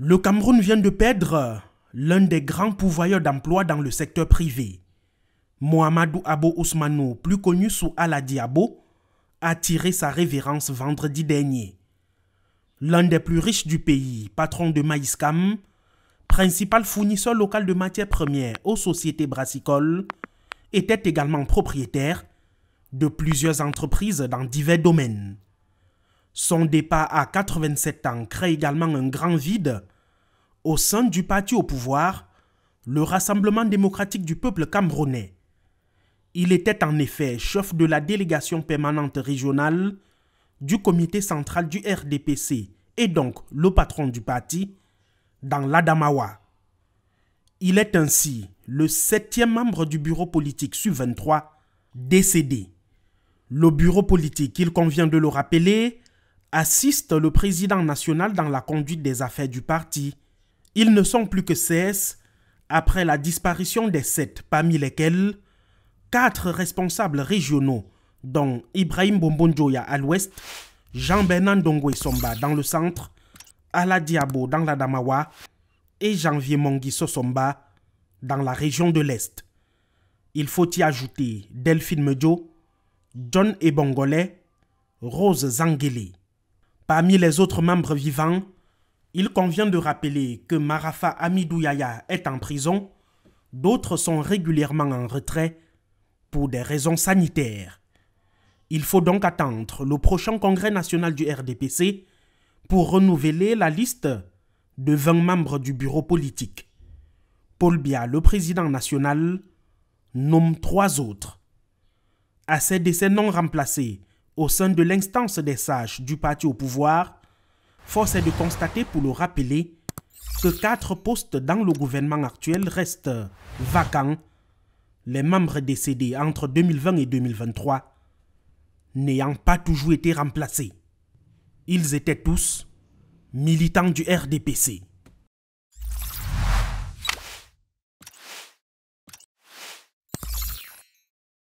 Le Cameroun vient de perdre l'un des grands pouvoirs d'emplois dans le secteur privé. Mohamedou Abo Ousmanou, plus connu sous Aladi Abou, a tiré sa révérence vendredi dernier. L'un des plus riches du pays, patron de Maïscam, principal fournisseur local de matières premières aux sociétés brassicoles, était également propriétaire de plusieurs entreprises dans divers domaines. Son départ à 87 ans crée également un grand vide au sein du parti au pouvoir, le Rassemblement démocratique du peuple camerounais. Il était en effet chef de la délégation permanente régionale du comité central du RDPC et donc le patron du parti dans l'Adamawa. Il est ainsi le septième membre du bureau politique SU-23 décédé. Le bureau politique, il convient de le rappeler, assiste le président national dans la conduite des affaires du parti. Ils ne sont plus que 16 après la disparition des sept, parmi lesquels quatre responsables régionaux, dont Ibrahim Bombonjoya à l'ouest, Jean-Bernard Dongwe Somba dans le centre, Aladiabo dans la Damawa et Janvier Mongui Sosomba dans la région de l'Est. Il faut y ajouter Delphine Medjo, John Ebongolais, Rose Zangeli. Parmi les autres membres vivants, il convient de rappeler que Marafa Amidou Yaya est en prison, d'autres sont régulièrement en retrait pour des raisons sanitaires. Il faut donc attendre le prochain congrès national du RDPC pour renouveler la liste de 20 membres du bureau politique. Paul Bia, le président national, nomme trois autres. À ces décès non remplacés, au sein de l'instance des sages du parti au pouvoir, force est de constater, pour le rappeler, que quatre postes dans le gouvernement actuel restent vacants, les membres décédés entre 2020 et 2023 n'ayant pas toujours été remplacés. Ils étaient tous militants du RDPC.